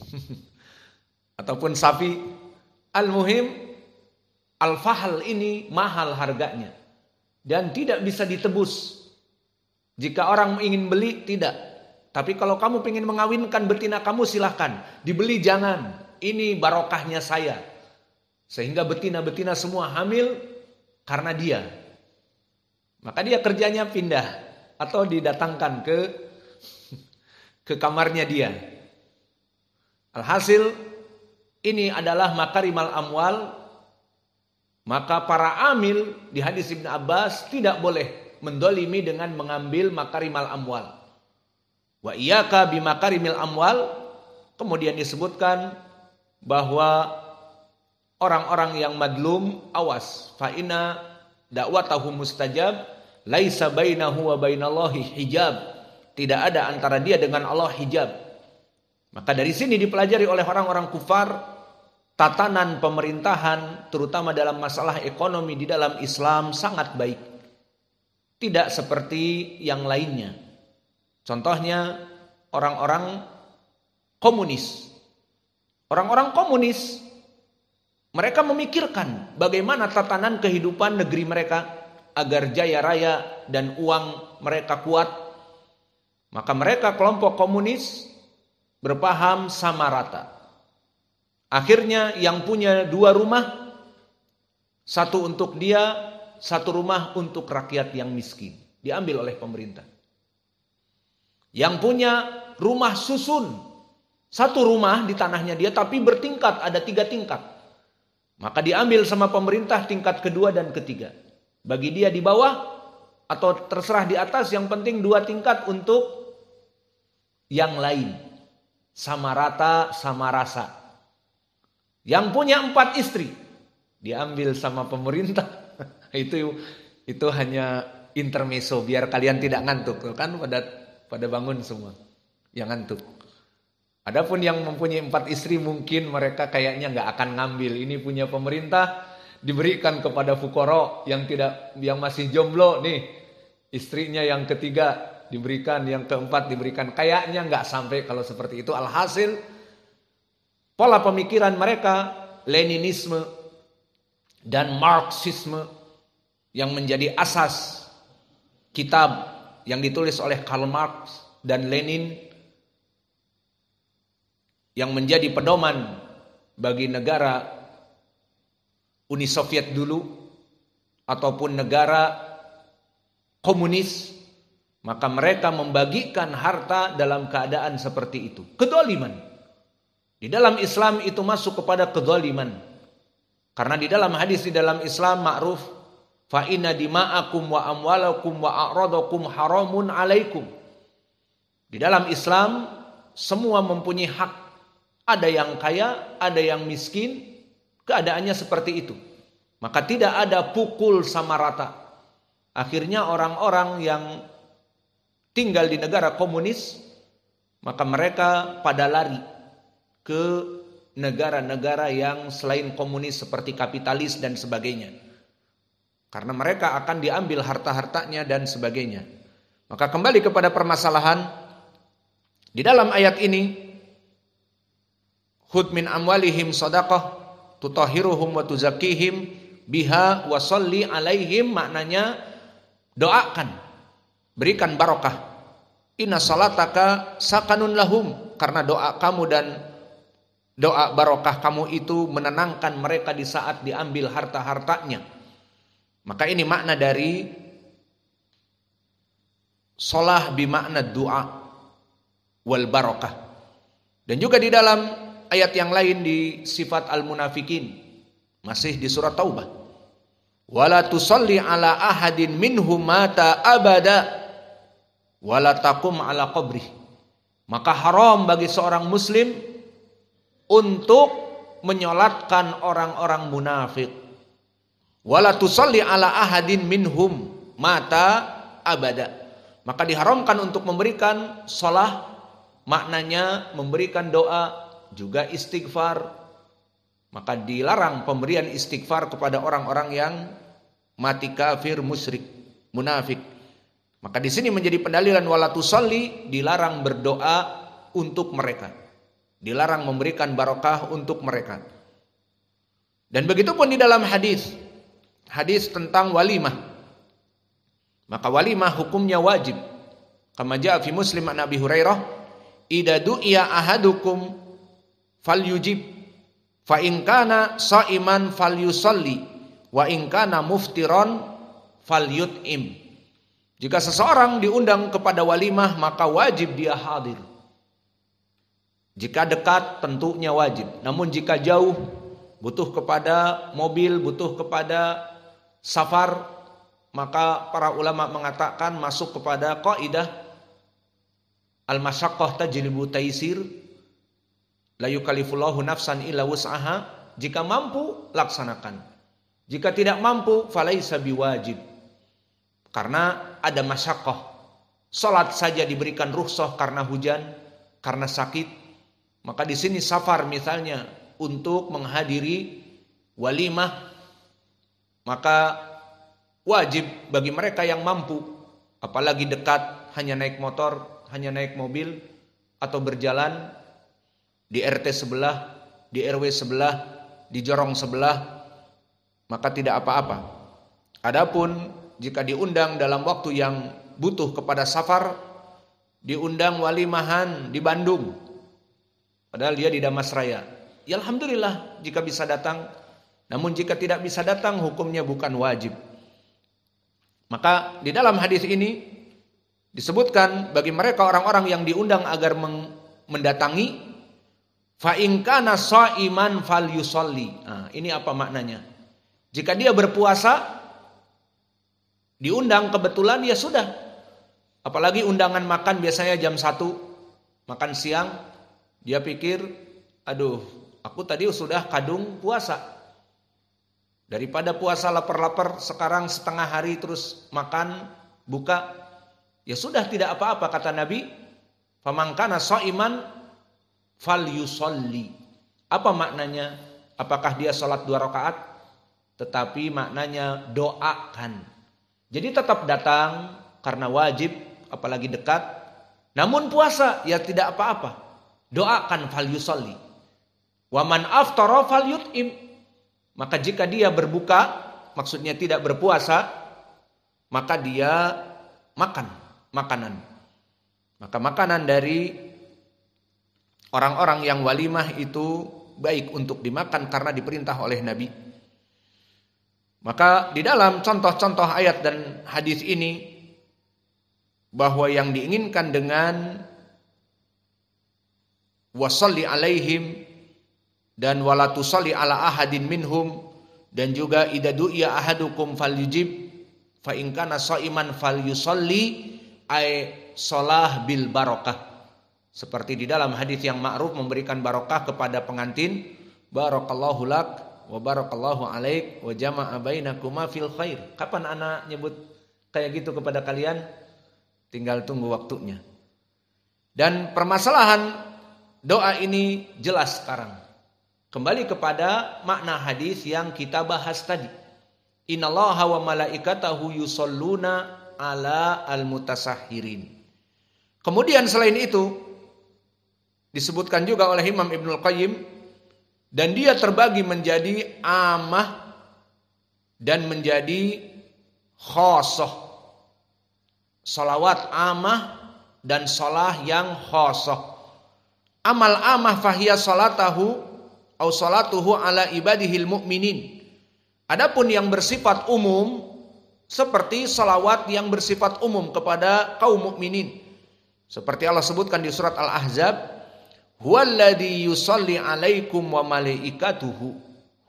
Ataupun sapi. Al-muhim, al-fahal ini mahal harganya. Dan tidak bisa ditebus. Jika orang ingin beli, tidak. Tapi kalau kamu ingin mengawinkan betina kamu silahkan. Dibeli jangan. Ini barokahnya saya. Sehingga betina-betina semua hamil karena dia. Maka dia kerjanya pindah atau didatangkan ke ke kamarnya dia. Alhasil ini adalah makarimal amwal maka para amil di hadis Ibn Abbas tidak boleh mendolimi dengan mengambil makarimal amwal. Wa iyaka bimakarimil amwal kemudian disebutkan bahwa orang-orang yang madlum awas faina dakwatahu mustajab laisa bainahu wa bainallahi hijab tidak ada antara dia dengan Allah hijab maka dari sini dipelajari oleh orang-orang kufar tatanan pemerintahan terutama dalam masalah ekonomi di dalam Islam sangat baik. Tidak seperti yang lainnya. Contohnya orang-orang komunis. Orang-orang komunis mereka memikirkan bagaimana tatanan kehidupan negeri mereka agar jaya raya dan uang mereka kuat. Maka mereka kelompok komunis berpaham sama rata. Akhirnya yang punya dua rumah, satu untuk dia, satu rumah untuk rakyat yang miskin. Diambil oleh pemerintah. Yang punya rumah susun, satu rumah di tanahnya dia tapi bertingkat, ada tiga tingkat. Maka diambil sama pemerintah tingkat kedua dan ketiga. Bagi dia di bawah atau terserah di atas, yang penting dua tingkat untuk yang lain sama rata, sama rasa. Yang punya empat istri diambil sama pemerintah. itu itu hanya intermeso biar kalian tidak ngantuk kan pada pada bangun semua yang ngantuk. Adapun yang mempunyai empat istri mungkin mereka kayaknya nggak akan ngambil ini punya pemerintah diberikan kepada fukoro yang tidak yang masih jomblo nih istrinya yang ketiga diberikan, yang keempat diberikan. Kayaknya nggak sampai kalau seperti itu. Alhasil pola pemikiran mereka Leninisme dan Marxisme yang menjadi asas kitab yang ditulis oleh Karl Marx dan Lenin yang menjadi pedoman bagi negara Uni Soviet dulu ataupun negara komunis maka mereka membagikan harta dalam keadaan seperti itu. Kedoliman. Di dalam Islam itu masuk kepada kedoliman. Karena di dalam hadis di dalam Islam ma'ruf. Fa'ina dima'akum wa amwalakum wa a'radakum haramun alaikum. Di dalam Islam semua mempunyai hak. Ada yang kaya, ada yang miskin. Keadaannya seperti itu. Maka tidak ada pukul sama rata. Akhirnya orang-orang yang tinggal di negara komunis, maka mereka pada lari ke negara-negara yang selain komunis seperti kapitalis dan sebagainya. Karena mereka akan diambil harta-hartanya dan sebagainya. Maka kembali kepada permasalahan di dalam ayat ini Khud min amwalihim sadaqah tutahhiruhum wa tuzakihim biha wa alaihim maknanya doakan Berikan barokah. Inna salataka sakanun lahum. Karena doa kamu dan doa barokah kamu itu menenangkan mereka di saat diambil harta-hartanya. Maka ini makna dari solah bimakna doa wal barokah. Dan juga di dalam ayat yang lain di sifat al-munafikin masih di surat Taubah. Wala tusalli ala ahadin minhum mata abada wala ala qabri. Maka haram bagi seorang muslim untuk menyolatkan orang-orang munafik. Wala ala ahadin minhum mata abada. Maka diharamkan untuk memberikan solah, maknanya memberikan doa juga istighfar. Maka dilarang pemberian istighfar kepada orang-orang yang mati kafir musyrik munafik maka di sini menjadi pendalilan walatu tusalli dilarang berdoa untuk mereka. Dilarang memberikan barokah untuk mereka. Dan begitu pun di dalam hadis. Hadis tentang walimah. Maka walimah hukumnya wajib. Kama ja'a fi Muslim an Hurairah, Ida du'iya ahadukum yujib, fa inkana saiman fal yusalli. wa inkana muftiron fal yutim. Jika seseorang diundang kepada walimah, maka wajib dia hadir. Jika dekat, tentunya wajib. Namun jika jauh, butuh kepada mobil, butuh kepada safar, maka para ulama mengatakan masuk kepada kaidah al-masyaqqah tajlibu taisir la yukallifullahu nafsan illa wus'aha jika mampu laksanakan jika tidak mampu falaisa biwajib karena ada masyakoh. sholat saja diberikan ruhsoh karena hujan, karena sakit. Maka di sini safar misalnya untuk menghadiri walimah maka wajib bagi mereka yang mampu apalagi dekat hanya naik motor, hanya naik mobil atau berjalan di RT sebelah, di RW sebelah, di jorong sebelah maka tidak apa-apa. Adapun jika diundang dalam waktu yang butuh kepada safar, diundang walimahan di Bandung. Padahal dia di Damas Raya. Ya Alhamdulillah jika bisa datang. Namun jika tidak bisa datang hukumnya bukan wajib. Maka di dalam hadis ini disebutkan bagi mereka orang-orang yang diundang agar mendatangi fa in kana fal yusolli. Nah, ini apa maknanya? Jika dia berpuasa, diundang kebetulan ya sudah. Apalagi undangan makan biasanya jam 1 makan siang dia pikir aduh aku tadi sudah kadung puasa. Daripada puasa lapar-lapar sekarang setengah hari terus makan buka ya sudah tidak apa-apa kata Nabi pamangkana iman fal yusolli. Apa maknanya? Apakah dia sholat dua rakaat? Tetapi maknanya doakan jadi tetap datang karena wajib apalagi dekat. Namun puasa ya tidak apa-apa. Doakan fal yusalli. man aftara fal yut'im. Maka jika dia berbuka, maksudnya tidak berpuasa, maka dia makan makanan. Maka makanan dari orang-orang yang walimah itu baik untuk dimakan karena diperintah oleh Nabi maka di dalam contoh-contoh ayat dan hadis ini bahwa yang diinginkan dengan wasalli alaihim dan walatusalli ala ahadin minhum dan juga idza du'iya ahadukum falyujib fa in kana shaiman falyusalli ay salah bil barokah seperti di dalam hadis yang ma'ruf memberikan barokah kepada pengantin barakallahu lak wa barakallahu alaik wa jama'a bainakuma fil khair. Kapan anak nyebut kayak gitu kepada kalian? Tinggal tunggu waktunya. Dan permasalahan doa ini jelas sekarang. Kembali kepada makna hadis yang kita bahas tadi. Innallaha wa malaikatahu yusalluna ala almutasahhirin. Kemudian selain itu disebutkan juga oleh Imam Ibnul Qayyim dan dia terbagi menjadi amah dan menjadi khosoh. Salawat amah dan salah yang khosoh. Amal amah fahiyah salatahu au salatuhu ala ibadihil mu'minin. Adapun yang bersifat umum seperti salawat yang bersifat umum kepada kaum mukminin. Seperti Allah sebutkan di surat Al-Ahzab, Huwaladhi yusalli alaikum wa malaikatuhu.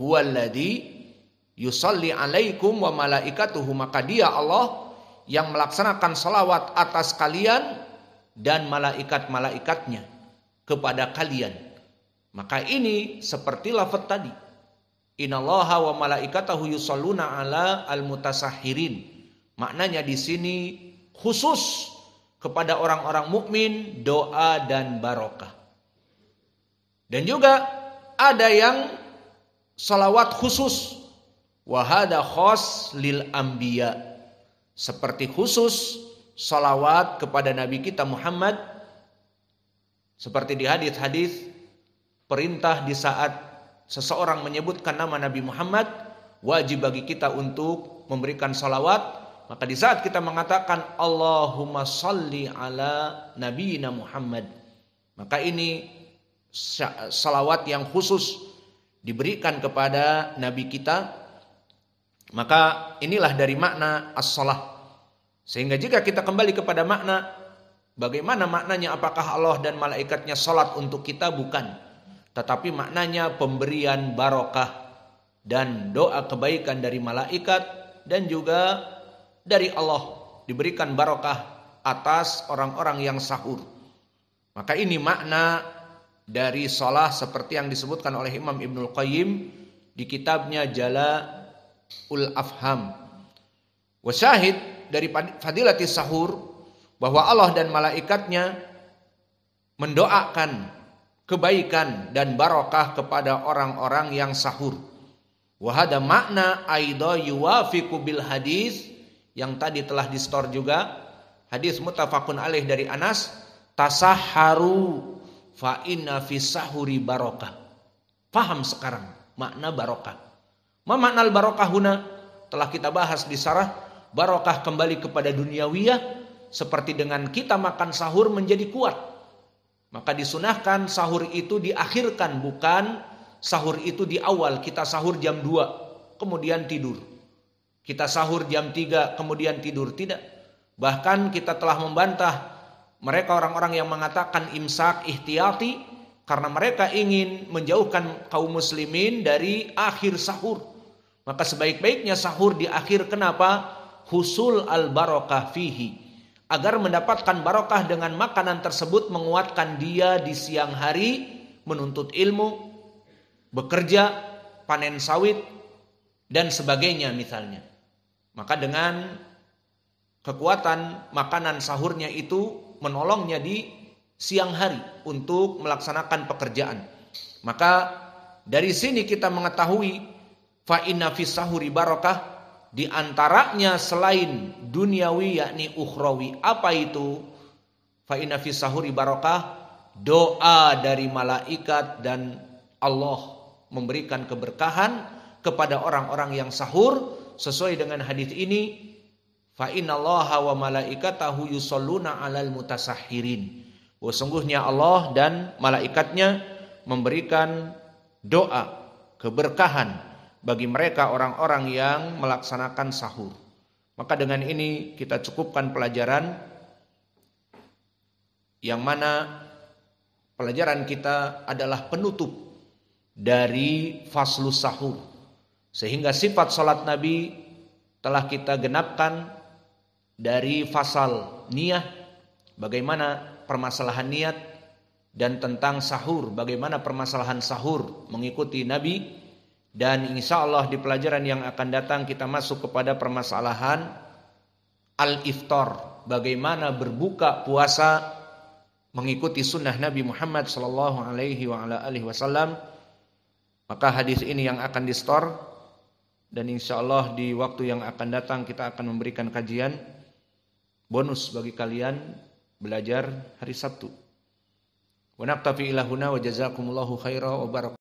Huwaladhi yusalli alaikum wa malaikatuhu. Maka dia Allah yang melaksanakan salawat atas kalian dan malaikat-malaikatnya kepada kalian. Maka ini seperti lafad tadi. Inallaha wa malaikatahu yusalluna ala al-mutasahirin. Maknanya di sini khusus kepada orang-orang mukmin doa dan barokah. Dan juga ada yang salawat khusus. Wahada khos lil ambiya. Seperti khusus salawat kepada Nabi kita Muhammad. Seperti di hadis-hadis perintah di saat seseorang menyebutkan nama Nabi Muhammad wajib bagi kita untuk memberikan salawat maka di saat kita mengatakan Allahumma salli ala Nabi Muhammad maka ini salawat yang khusus diberikan kepada nabi kita maka inilah dari makna as-salah sehingga jika kita kembali kepada makna bagaimana maknanya apakah Allah dan malaikatnya salat untuk kita bukan tetapi maknanya pemberian barokah dan doa kebaikan dari malaikat dan juga dari Allah diberikan barokah atas orang-orang yang sahur maka ini makna dari salah seperti yang disebutkan oleh Imam Ibnul Qayyim di kitabnya Jala ul Afham. Wasyahid dari fadilati sahur bahwa Allah dan malaikatnya mendoakan kebaikan dan barokah kepada orang-orang yang sahur. Wahada makna aida yuwafiqu bil hadis yang tadi telah distor juga hadis mutafakun alaih dari Anas Tasaharu Fa inna fi sahuri barokah. Paham sekarang makna barokah. Ma makna barokah huna telah kita bahas di sarah barokah kembali kepada duniawiyah seperti dengan kita makan sahur menjadi kuat. Maka disunahkan sahur itu diakhirkan bukan sahur itu di awal kita sahur jam 2 kemudian tidur. Kita sahur jam 3 kemudian tidur tidak. Bahkan kita telah membantah mereka orang-orang yang mengatakan imsak ihtiyati karena mereka ingin menjauhkan kaum muslimin dari akhir sahur. Maka sebaik-baiknya sahur di akhir kenapa? Husul al-barokah fihi. Agar mendapatkan barokah dengan makanan tersebut menguatkan dia di siang hari, menuntut ilmu, bekerja, panen sawit, dan sebagainya misalnya. Maka dengan kekuatan makanan sahurnya itu menolongnya di siang hari untuk melaksanakan pekerjaan. Maka dari sini kita mengetahui fa inna fis di antaranya selain duniawi yakni ukhrawi. Apa itu? Fa inna fis doa dari malaikat dan Allah memberikan keberkahan kepada orang-orang yang sahur sesuai dengan hadis ini Fa innallaha wa malaikatahu yusalluna 'alal mutasahhirin. Bahwa sungguhnya Allah dan malaikatnya memberikan doa keberkahan bagi mereka orang-orang yang melaksanakan sahur. Maka dengan ini kita cukupkan pelajaran yang mana pelajaran kita adalah penutup dari faslus sahur. Sehingga sifat sholat Nabi telah kita genapkan dari fasal niat bagaimana permasalahan niat dan tentang sahur bagaimana permasalahan sahur mengikuti Nabi dan insya Allah di pelajaran yang akan datang kita masuk kepada permasalahan al-iftar bagaimana berbuka puasa mengikuti sunnah Nabi Muhammad SAW. Alaihi Wasallam maka hadis ini yang akan di store dan insya Allah di waktu yang akan datang kita akan memberikan kajian bonus bagi kalian belajar hari Sabtu. Wa naqtafi ilahuna wa jazakumullahu khaira wa